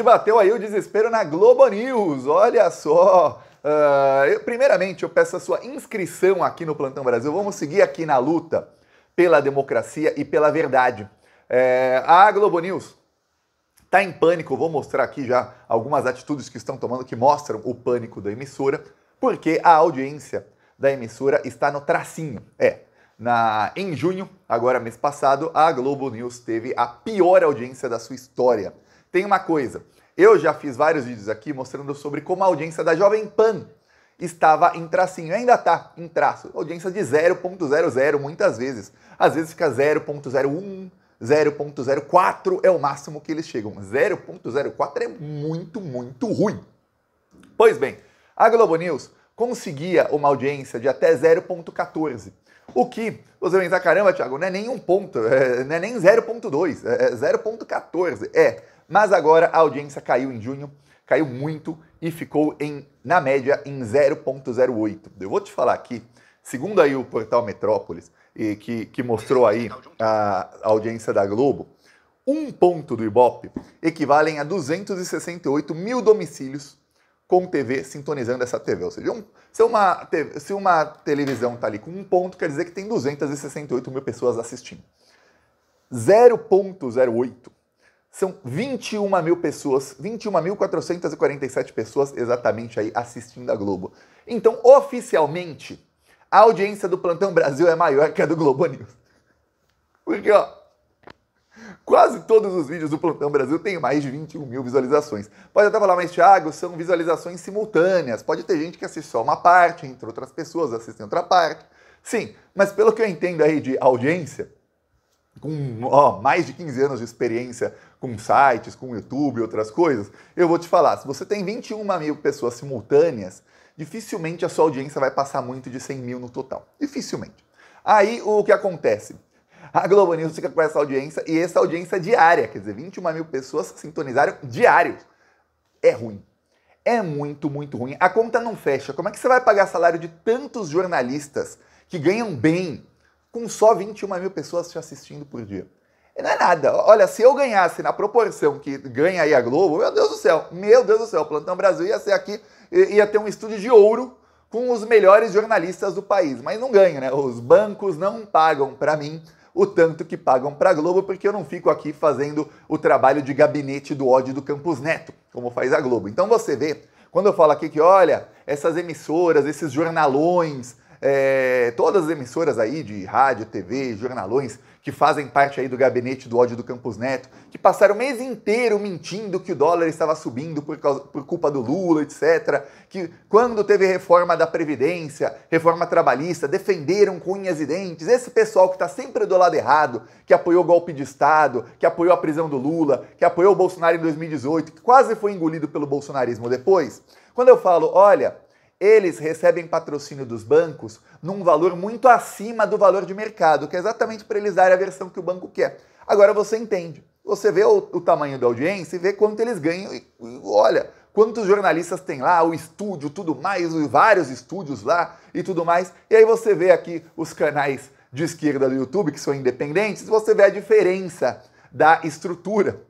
que bateu aí o desespero na Globo News. Olha só! Uh, eu, primeiramente, eu peço a sua inscrição aqui no Plantão Brasil. Vamos seguir aqui na luta pela democracia e pela verdade. É, a Globo News está em pânico. Vou mostrar aqui já algumas atitudes que estão tomando que mostram o pânico da emissora, porque a audiência da emissora está no tracinho. É, na, em junho, agora mês passado, a Globo News teve a pior audiência da sua história tem uma coisa. Eu já fiz vários vídeos aqui mostrando sobre como a audiência da Jovem Pan estava em tracinho, ainda está em traço. Audiência de 0.00 muitas vezes. Às vezes fica 0.01, 0.04 é o máximo que eles chegam. 0.04 é muito, muito ruim. Pois bem, a Globo News conseguia uma audiência de até 0.14. O que você pensa, caramba, Thiago, não é nem um ponto, é, não é nem 0.2, é 0.14. É, mas agora a audiência caiu em junho, caiu muito e ficou em, na média em 0,08. Eu vou te falar aqui, segundo aí o portal Metrópolis, e que, que mostrou aí a, a audiência da Globo, um ponto do Ibope equivalem a 268 mil domicílios com TV sintonizando essa TV. Ou seja, um, se, uma, se uma televisão está ali com um ponto, quer dizer que tem 268 mil pessoas assistindo. 0,08 são 21 mil pessoas, 21.447 pessoas exatamente aí assistindo a Globo. Então, oficialmente, a audiência do Plantão Brasil é maior que a do Globo News. Porque, ó, quase todos os vídeos do Plantão Brasil têm mais de 21 mil visualizações. Pode até falar, mas Thiago, são visualizações simultâneas. Pode ter gente que assiste só uma parte, entre outras pessoas assistem outra parte. Sim, mas pelo que eu entendo aí de audiência, com ó, mais de 15 anos de experiência com sites, com YouTube e outras coisas, eu vou te falar, se você tem 21 mil pessoas simultâneas, dificilmente a sua audiência vai passar muito de 100 mil no total. Dificilmente. Aí o que acontece? A Globo News fica com essa audiência e essa audiência é diária, quer dizer, 21 mil pessoas sintonizaram diários. É ruim. É muito, muito ruim. A conta não fecha. Como é que você vai pagar salário de tantos jornalistas que ganham bem com só 21 mil pessoas te assistindo por dia. E não é nada. Olha, se eu ganhasse na proporção que ganha aí a Globo, meu Deus do céu, meu Deus do céu, o Plantão Brasil ia ser aqui, ia ter um estúdio de ouro com os melhores jornalistas do país. Mas não ganho, né? Os bancos não pagam para mim o tanto que pagam para a Globo, porque eu não fico aqui fazendo o trabalho de gabinete do ódio do Campos Neto, como faz a Globo. Então você vê, quando eu falo aqui que, olha, essas emissoras, esses jornalões, é, todas as emissoras aí de rádio, TV, jornalões que fazem parte aí do gabinete do ódio do Campos Neto, que passaram o mês inteiro mentindo que o dólar estava subindo por, causa, por culpa do Lula, etc. Que quando teve reforma da Previdência, reforma trabalhista, defenderam com unhas e dentes. Esse pessoal que está sempre do lado errado, que apoiou o golpe de Estado, que apoiou a prisão do Lula, que apoiou o Bolsonaro em 2018, que quase foi engolido pelo bolsonarismo depois. Quando eu falo, olha, eles recebem patrocínio dos bancos num valor muito acima do valor de mercado, que é exatamente para eles darem a versão que o banco quer. Agora você entende. Você vê o, o tamanho da audiência e vê quanto eles ganham e, e olha, quantos jornalistas tem lá, o estúdio, tudo mais, vários estúdios lá e tudo mais. E aí você vê aqui os canais de esquerda do YouTube, que são independentes, você vê a diferença da estrutura.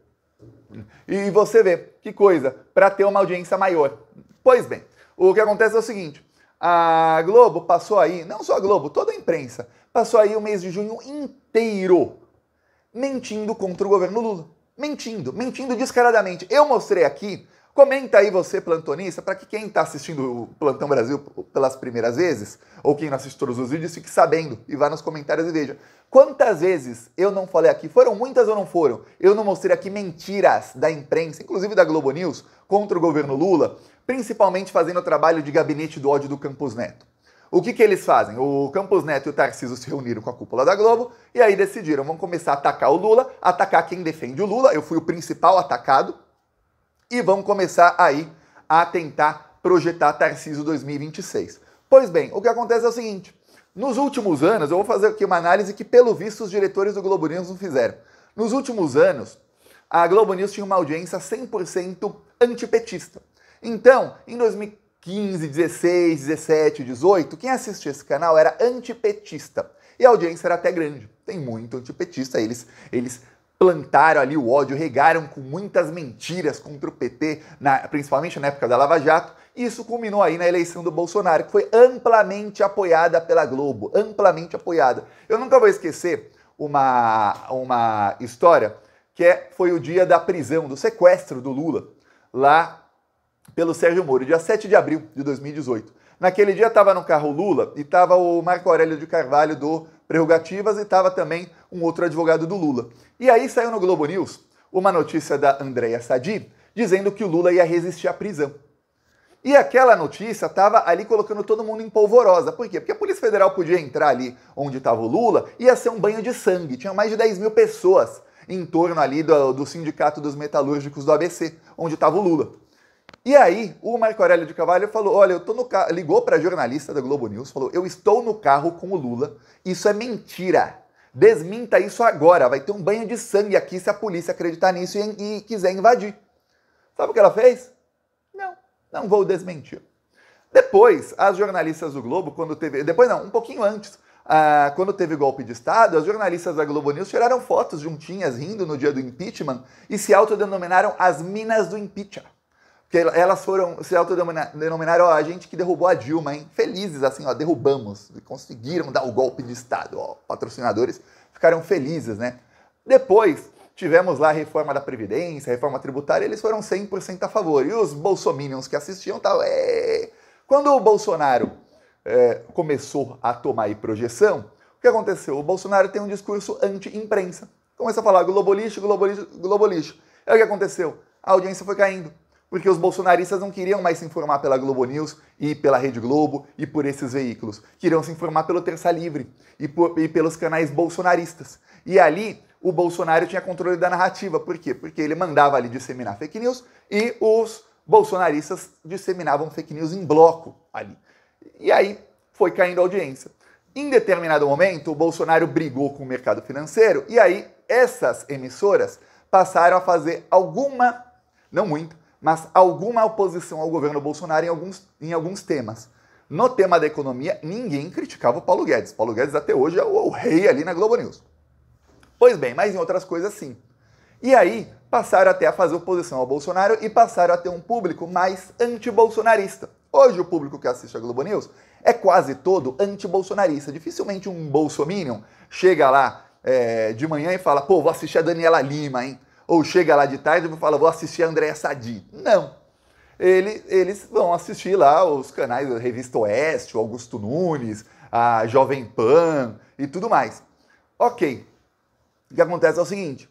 E você vê que coisa, para ter uma audiência maior. Pois bem, o que acontece é o seguinte: a Globo passou aí, não só a Globo, toda a imprensa, passou aí o mês de junho inteiro mentindo contra o governo Lula. Mentindo, mentindo descaradamente. Eu mostrei aqui, comenta aí você, plantonista, para que quem está assistindo o Plantão Brasil pelas primeiras vezes, ou quem não assiste todos os vídeos, fique sabendo e vá nos comentários e veja. Quantas vezes eu não falei aqui, foram muitas ou não foram, eu não mostrei aqui mentiras da imprensa, inclusive da Globo News, contra o governo Lula, principalmente fazendo o trabalho de gabinete do ódio do Campos Neto. O que, que eles fazem? O Campos Neto e o Tarcísio se reuniram com a cúpula da Globo e aí decidiram, vão começar a atacar o Lula, atacar quem defende o Lula, eu fui o principal atacado, e vão começar aí a tentar projetar Tarcísio 2026. Pois bem, o que acontece é o seguinte, nos últimos anos, eu vou fazer aqui uma análise que, pelo visto, os diretores do Globo News não fizeram. Nos últimos anos, a Globo News tinha uma audiência 100% antipetista. Então, em 2015, 16, 17, 18, quem assistia esse canal era antipetista. E a audiência era até grande. Tem muito antipetista, eles, eles plantaram ali o ódio, regaram com muitas mentiras contra o PT, na, principalmente na época da Lava Jato. Isso culminou aí na eleição do Bolsonaro, que foi amplamente apoiada pela Globo, amplamente apoiada. Eu nunca vou esquecer uma, uma história que é, foi o dia da prisão, do sequestro do Lula, lá pelo Sérgio Moro, dia 7 de abril de 2018. Naquele dia estava no carro Lula e estava o Marco Aurélio de Carvalho do Prerrogativas e estava também um outro advogado do Lula. E aí saiu no Globo News uma notícia da Andréa Sadi dizendo que o Lula ia resistir à prisão. E aquela notícia estava ali colocando todo mundo em polvorosa. Por quê? Porque a Polícia Federal podia entrar ali onde estava o Lula, ia ser um banho de sangue. Tinha mais de 10 mil pessoas em torno ali do, do Sindicato dos Metalúrgicos do ABC, onde estava o Lula. E aí, o Marco Aurélio de Cavalho falou: olha, eu tô no carro. Ligou para a jornalista da Globo News, falou: eu estou no carro com o Lula, isso é mentira. Desminta isso agora, vai ter um banho de sangue aqui se a polícia acreditar nisso e, e quiser invadir. Sabe o que ela fez? Não, não vou desmentir. Depois, as jornalistas do Globo, quando teve. Depois não, um pouquinho antes. Ah, quando teve golpe de Estado, as jornalistas da Globo News tiraram fotos juntinhas rindo no dia do impeachment e se autodenominaram as minas do impeachment. Porque elas foram, se autodenominaram, ó, a gente que derrubou a Dilma, hein? Felizes, assim, ó, derrubamos. Conseguiram dar o golpe de Estado, ó. Patrocinadores ficaram felizes, né? Depois, tivemos lá a reforma da Previdência, a reforma tributária, eles foram 100% a favor. E os bolsominions que assistiam tal, é... Quando o Bolsonaro é, começou a tomar aí projeção, o que aconteceu? O Bolsonaro tem um discurso anti-imprensa. Começa a falar globalista, globalista, globalista, É o que aconteceu. A audiência foi caindo porque os bolsonaristas não queriam mais se informar pela Globo News e pela Rede Globo e por esses veículos. Queriam se informar pelo Terça Livre e, por, e pelos canais bolsonaristas. E ali o Bolsonaro tinha controle da narrativa. Por quê? Porque ele mandava ali disseminar fake news e os bolsonaristas disseminavam fake news em bloco ali. E aí foi caindo a audiência. Em determinado momento, o Bolsonaro brigou com o mercado financeiro e aí essas emissoras passaram a fazer alguma, não muito mas alguma oposição ao governo Bolsonaro em alguns, em alguns temas. No tema da economia, ninguém criticava o Paulo Guedes. Paulo Guedes até hoje é o, é o rei ali na Globo News. Pois bem, mas em outras coisas sim. E aí passaram até a fazer oposição ao Bolsonaro e passaram a ter um público mais anti-bolsonarista. Hoje o público que assiste a Globo News é quase todo anti-bolsonarista. Dificilmente um bolsominion chega lá é, de manhã e fala, pô, vou assistir a Daniela Lima, hein? ou chega lá de tarde e fala, vou assistir a Andréa Sadi. Não. Ele, eles vão assistir lá os canais da Revista Oeste, o Augusto Nunes, a Jovem Pan e tudo mais. Ok. O que acontece é o seguinte.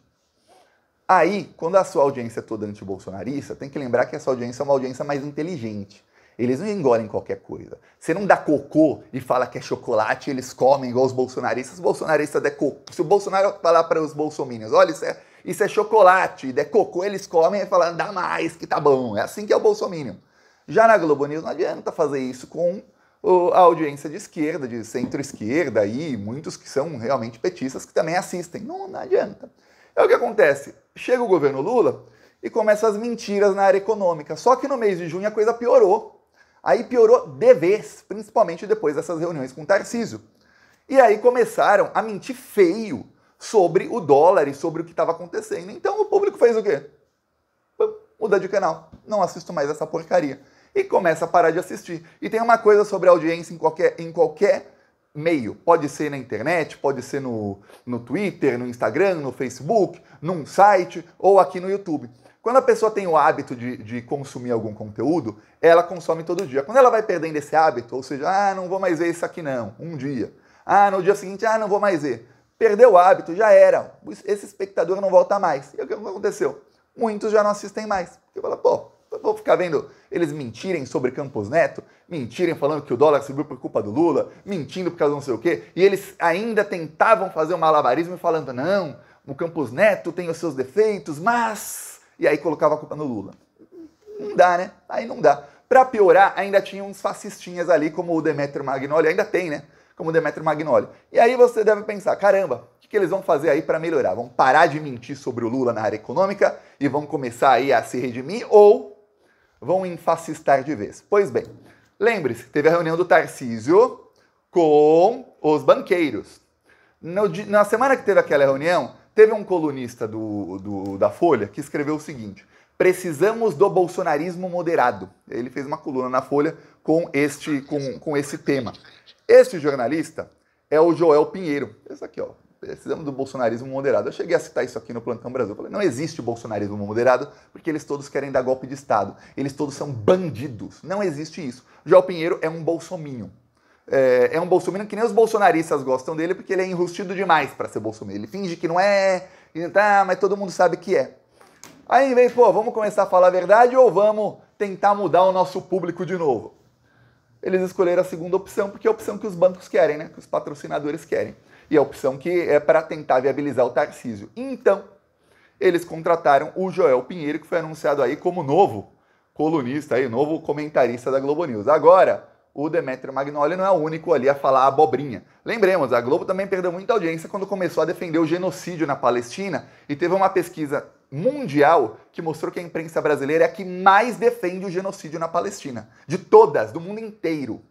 Aí, quando a sua audiência é toda antibolsonarista, tem que lembrar que essa audiência é uma audiência mais inteligente. Eles não engolem qualquer coisa. Você não dá cocô e fala que é chocolate, eles comem igual os bolsonaristas. Os bolsonaristas der cocô. Se o Bolsonaro falar para os bolsominions, olha, isso é isso é chocolate, é cocô, eles comem e falam, dá mais que tá bom. É assim que é o Bolsonaro. Já na Globo News não adianta fazer isso com a audiência de esquerda, de centro-esquerda e muitos que são realmente petistas que também assistem. Não, não adianta. É o que acontece. Chega o governo Lula e começa as mentiras na área econômica. Só que no mês de junho a coisa piorou. Aí piorou de vez, principalmente depois dessas reuniões com o Tarcísio. E aí começaram a mentir feio sobre o dólar e sobre o que estava acontecendo. Então o público fez o quê? Muda de canal. Não assisto mais essa porcaria. E começa a parar de assistir. E tem uma coisa sobre audiência em qualquer, em qualquer meio. Pode ser na internet, pode ser no, no Twitter, no Instagram, no Facebook, num site ou aqui no YouTube. Quando a pessoa tem o hábito de, de, consumir algum conteúdo, ela consome todo dia. Quando ela vai perdendo esse hábito, ou seja, ah, não vou mais ver isso aqui não, um dia. Ah, no dia seguinte, ah, não vou mais ver. Perdeu o hábito, já era. Esse espectador não volta mais. E o que aconteceu? Muitos já não assistem mais. Porque fala, pô, vou ficar vendo eles mentirem sobre Campos Neto, mentirem falando que o dólar subiu por culpa do Lula, mentindo por causa de não sei o quê, e eles ainda tentavam fazer um malabarismo falando, não, o Campos Neto tem os seus defeitos, mas. E aí colocava a culpa no Lula. Não dá, né? Aí não dá. Pra piorar, ainda tinha uns fascistinhas ali, como o Demetrio Magnoli, ainda tem, né? como Demetrio Magnoli. E aí você deve pensar, caramba, o que eles vão fazer aí para melhorar? Vão parar de mentir sobre o Lula na área econômica e vão começar aí a se redimir ou vão enfacistar de vez? Pois bem, lembre-se, teve a reunião do Tarcísio com os banqueiros. No, na semana que teve aquela reunião, teve um colunista do, do, da Folha que escreveu o seguinte: Precisamos do bolsonarismo moderado. Ele fez uma coluna na Folha com este, com, com esse tema. Este jornalista é o Joel Pinheiro. Esse aqui, ó. Precisamos do bolsonarismo moderado. Eu cheguei a citar isso aqui no Plantão Brasil. falei, não existe bolsonarismo moderado porque eles todos querem dar golpe de Estado. Eles todos são bandidos. Não existe isso. Joel Pinheiro é um bolsominho. É, é um bolsominho que nem os bolsonaristas gostam dele porque ele é enrustido demais para ser bolsominho. Ele finge que não é, tá, mas todo mundo sabe que é. Aí, em vez, pô, vamos começar a falar a verdade ou vamos tentar mudar o nosso público de novo? Eles escolheram a segunda opção, porque é a opção que os bancos querem, né? Que os patrocinadores querem. E é a opção que é para tentar viabilizar o Tarcísio. Então, eles contrataram o Joel Pinheiro, que foi anunciado aí como novo colunista, aí, novo comentarista da Globo News. Agora, o Demetrio Magnoli não é o único ali a falar abobrinha. Lembremos, a Globo também perdeu muita audiência quando começou a defender o genocídio na Palestina e teve uma pesquisa mundial que mostrou que a imprensa brasileira é a que mais defende o genocídio na Palestina, de todas, do mundo inteiro.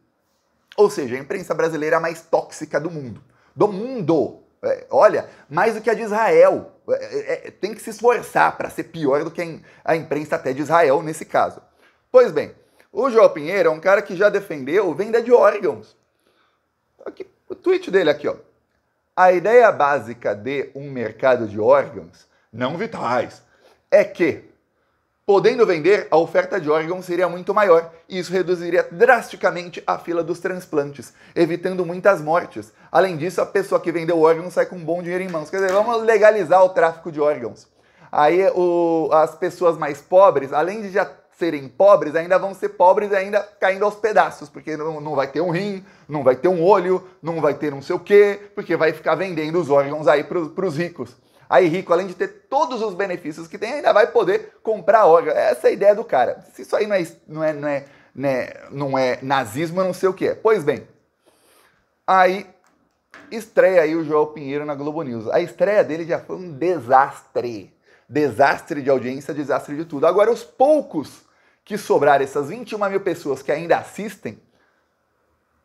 Ou seja, a imprensa brasileira é a mais tóxica do mundo. Do mundo! É, olha, mais do que a de Israel. É, é, é tem que se esforçar para ser pior do que a imprensa até de Israel nesse caso. Pois bem, o João Pinheiro é um cara que já defendeu venda de órgãos. Aqui, o tweet dele aqui, ó. A ideia básica de um mercado de órgãos não vitais é que, podendo vender, a oferta de órgãos seria muito maior e isso reduziria drasticamente a fila dos transplantes, evitando muitas mortes. Além disso, a pessoa que vendeu o órgão sai com um bom dinheiro em mãos. Quer dizer, vamos legalizar o tráfico de órgãos. Aí o, as pessoas mais pobres, além de já serem pobres, ainda vão ser pobres ainda caindo aos pedaços, porque não, não vai ter um rim, não vai ter um olho, não vai ter não um sei o quê, porque vai ficar vendendo os órgãos aí para os ricos. Aí rico, além de ter todos os benefícios que tem, ainda vai poder comprar órgãos Essa é a ideia do cara. Se isso aí não é, não é, não é, não é, não é nazismo, não sei o que é. Pois bem, aí estreia aí o João Pinheiro na Globo News. A estreia dele já foi um desastre. Desastre de audiência, desastre de tudo. Agora, os poucos que sobrar, essas 21 mil pessoas que ainda assistem,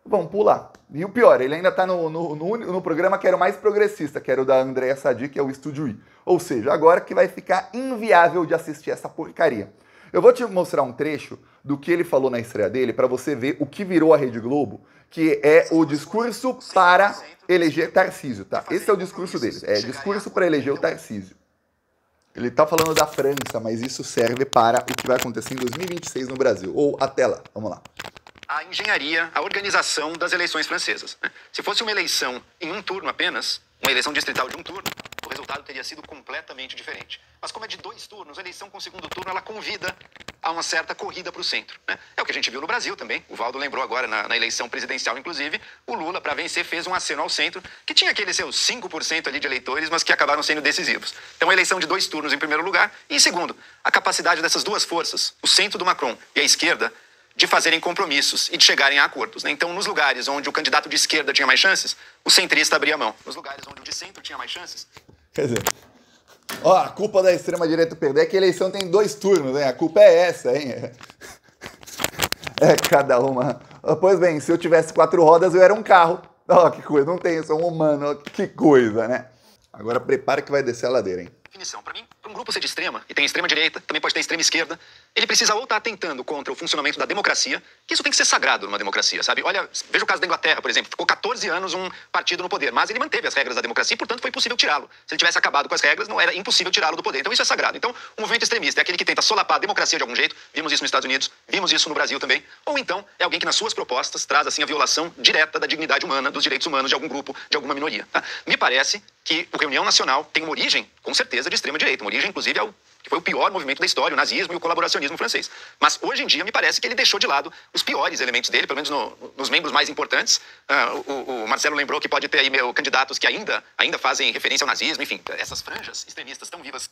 vão pular. E o pior, ele ainda está no, no, no, no, programa que era o mais progressista, que era o da Andréa Sadi, que é o Estúdio I. Ou seja, agora que vai ficar inviável de assistir essa porcaria. Eu vou te mostrar um trecho do que ele falou na estreia dele para você ver o que virou a Rede Globo, que é o discurso para eleger Tarcísio, tá? Esse é o discurso dele, é discurso para eleger o Tarcísio. Ele está falando da França, mas isso serve para o que vai acontecer em 2026 no Brasil. Ou a tela, vamos lá. A engenharia, a organização das eleições francesas. Né? Se fosse uma eleição em um turno apenas, uma eleição distrital de um turno, o resultado teria sido completamente diferente. Mas como é de dois turnos, a eleição com o segundo turno, ela convida há uma certa corrida para o centro. Né? É o que a gente viu no Brasil também. O Valdo lembrou agora, na, na eleição presidencial, inclusive, o Lula, para vencer, fez um aceno ao centro, que tinha aqueles seus 5% ali de eleitores, mas que acabaram sendo decisivos. Então, a eleição de dois turnos em primeiro lugar. E em segundo, a capacidade dessas duas forças, o centro do Macron e a esquerda, de fazerem compromissos e de chegarem a acordos. Né? Então, nos lugares onde o candidato de esquerda tinha mais chances, o centrista abria mão. Nos lugares onde o de centro tinha mais chances. Quer dizer, Ó, a culpa da extrema-direita perder é que a eleição tem dois turnos, hein? A culpa é essa, hein? É cada uma. Pois bem, se eu tivesse quatro rodas, eu era um carro. Ó, que coisa, não tem, sou um humano, que coisa, né? Agora prepara que vai descer a ladeira, hein? Definição, pra mim, um grupo ser de extrema, e tem extrema-direita, também pode ter extrema-esquerda, ele precisa ou estar tá tentando contra o funcionamento da democracia, que isso tem que ser sagrado numa democracia, sabe? Olha, veja o caso da Inglaterra, por exemplo. Ficou 14 anos um partido no poder, mas ele manteve as regras da democracia e, portanto, foi possível tirá-lo. Se ele tivesse acabado com as regras, não era impossível tirá-lo do poder. Então, isso é sagrado. Então, o movimento extremista é aquele que tenta solapar a democracia de algum jeito. Vimos isso nos Estados Unidos, vimos isso no Brasil também. Ou então, é alguém que, nas suas propostas, traz, assim, a violação direta da dignidade humana, dos direitos humanos de algum grupo, de alguma minoria. Tá? Me parece que o Reunião Nacional tem uma origem, com certeza, de extrema-direita. Uma origem, inclusive, ao que foi o pior movimento da história, o nazismo e o colaboracionismo francês. Mas hoje em dia me parece que ele deixou de lado os piores elementos dele, pelo menos no, nos membros mais importantes. Uh, o, o, Marcelo lembrou que pode ter aí meu, candidatos que ainda, ainda fazem referência ao nazismo, enfim, essas franjas extremistas tão vivas.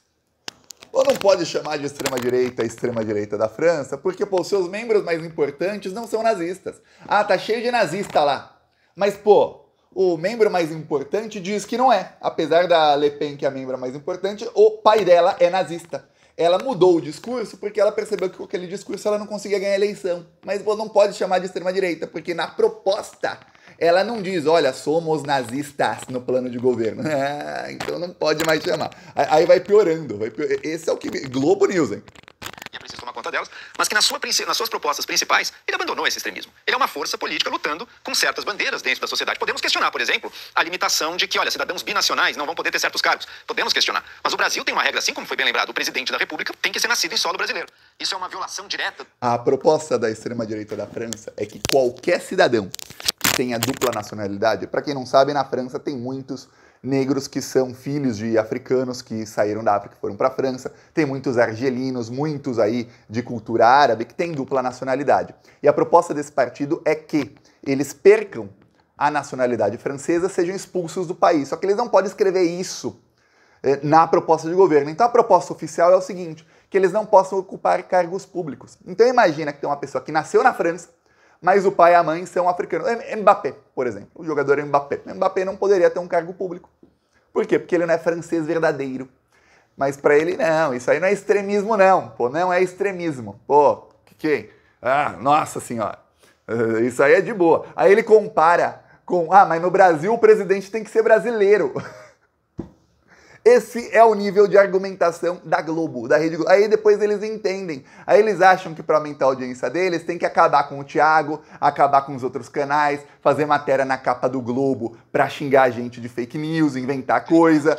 Ou não pode chamar de extrema-direita a extrema-direita da França, porque pô, seus membros mais importantes não são nazistas. Ah, tá cheio de nazista lá. Mas, pô, o membro mais importante diz que não é. Apesar da Le Pen, que é a membra mais importante, o pai dela é nazista. Ela mudou o discurso porque ela percebeu que com aquele discurso ela não conseguia ganhar a eleição. Mas não pode chamar de extrema-direita, porque na proposta ela não diz, olha, somos nazistas no plano de governo. Ah, então não pode mais chamar. Aí vai piorando. Vai pior... Esse é o que. Globo News, hein? delas, mas que nas, sua, nas suas propostas principais ele abandonou esse extremismo. Ele é uma força política lutando com certas bandeiras dentro da sociedade. Podemos questionar, por exemplo, a limitação de que, olha, cidadãos binacionais não vão poder ter certos cargos. Podemos questionar. Mas o Brasil tem uma regra, assim como foi bem lembrado, o presidente da República tem que ser nascido em solo brasileiro. Isso é uma violação direta. A proposta da extrema-direita da França é que qualquer cidadão que tenha dupla nacionalidade, para quem não sabe, na França tem muitos negros que são filhos de africanos que saíram da África e foram para a França, tem muitos argelinos, muitos aí de cultura árabe que têm dupla nacionalidade. E a proposta desse partido é que eles percam a nacionalidade francesa, sejam expulsos do país. Só que eles não podem escrever isso eh, na proposta de governo. Então a proposta oficial é o seguinte, que eles não possam ocupar cargos públicos. Então imagina que tem uma pessoa que nasceu na França, mas o pai e a mãe são africanos. Mbappé, por exemplo, o jogador Mbappé. Mbappé não poderia ter um cargo público. Por quê? Porque ele não é francês verdadeiro. Mas para ele, não, isso aí não é extremismo, não. Pô, não é extremismo. Pô, que é? Ah, nossa senhora. Ah, isso aí é de boa. Aí ele compara com, ah, mas no Brasil o presidente tem que ser brasileiro. Esse é o nível de argumentação da Globo, da Rede Globo. Aí depois eles entendem. Aí eles acham que para aumentar a audiência deles tem que acabar com o Thiago, acabar com os outros canais, fazer matéria na capa do Globo para xingar a gente de fake news, inventar coisa.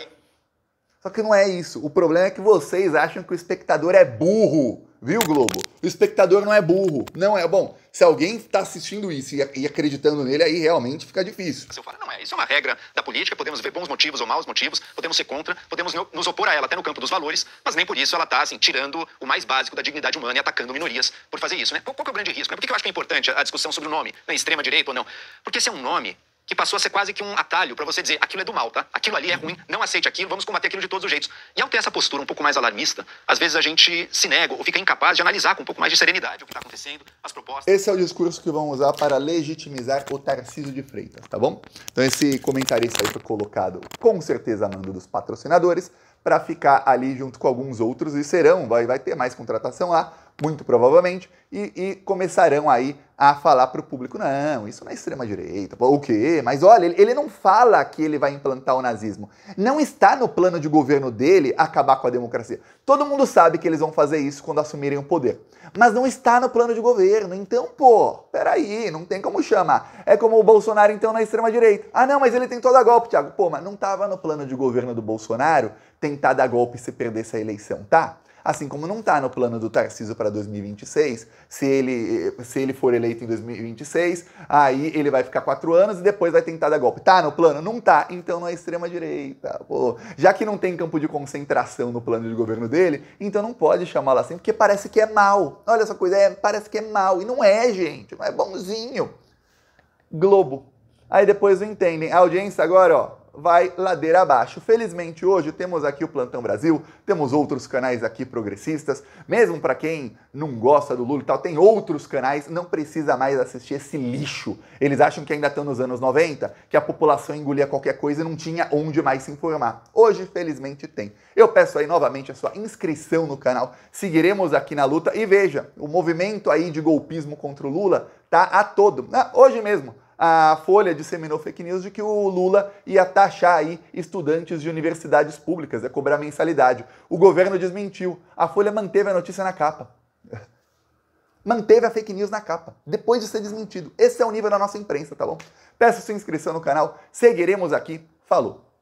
Só que não é isso. O problema é que vocês acham que o espectador é burro. Viu, Globo? O espectador não é burro. Não é. Bom, se alguém está assistindo isso e, acreditando nele, aí realmente fica difícil. Se eu falar, não é. Isso é uma regra da política. Podemos ver bons motivos ou maus motivos. Podemos ser contra. Podemos nos opor a ela até no campo dos valores. Mas nem por isso ela está, assim, tirando o mais básico da dignidade humana e atacando minorias por fazer isso, né? Qual, é o grande risco? Né? Por que eu acho que é importante a discussão sobre o nome? Né? Extrema-direita ou não? Porque se é um nome que passou a ser quase que um atalho para você dizer aquilo é do mal, tá? Aquilo ali é ruim, não aceite aquilo, vamos combater aquilo de todos os jeitos. E ao ter essa postura um pouco mais alarmista, às vezes a gente se nega ou fica incapaz de analisar com um pouco mais de serenidade o que está acontecendo, as propostas. Esse é o discurso que vão usar para legitimizar o Tarcísio de Freitas, tá bom? Então esse comentarista aí foi colocado com certeza a mando dos patrocinadores para ficar ali junto com alguns outros e serão, vai, vai ter mais contratação lá muito provavelmente, e, e começarão aí a falar para o público: não, isso não é extrema-direita, o quê? Mas olha, ele, ele não fala que ele vai implantar o nazismo. Não está no plano de governo dele acabar com a democracia. Todo mundo sabe que eles vão fazer isso quando assumirem o poder. Mas não está no plano de governo. Então, pô, peraí, não tem como chamar. É como o Bolsonaro, então, na extrema-direita. Ah, não, mas ele tentou dar golpe, Thiago. Pô, mas não estava no plano de governo do Bolsonaro tentar dar golpe se perdesse a eleição, tá? Assim como não está no plano do Tarcísio para 2026, se ele, se ele for eleito em 2026, aí ele vai ficar quatro anos e depois vai tentar dar golpe. Tá no plano? Não tá. Então não é extrema-direita. Já que não tem campo de concentração no plano de governo dele, então não pode chamá-la assim, porque parece que é mal. Olha essa coisa, é, parece que é mal. E não é, gente. Não é bonzinho. Globo. Aí depois entendem. A audiência agora, ó, vai ladeira abaixo. Felizmente hoje temos aqui o Plantão Brasil, temos outros canais aqui progressistas, mesmo para quem não gosta do Lula e tal, tem outros canais, não precisa mais assistir esse lixo. Eles acham que ainda estão nos anos 90, que a população engolia qualquer coisa e não tinha onde mais se informar. Hoje, felizmente, tem. Eu peço aí novamente a sua inscrição no canal, seguiremos aqui na luta e veja, o movimento aí de golpismo contra o Lula tá a todo. Ah, hoje mesmo, a Folha disseminou fake news de que o Lula ia taxar aí estudantes de universidades públicas, ia cobrar mensalidade. O governo desmentiu. A Folha manteve a notícia na capa. Manteve a fake news na capa, depois de ser desmentido. Esse é o nível da nossa imprensa, tá bom? Peço sua inscrição no canal, seguiremos aqui. Falou!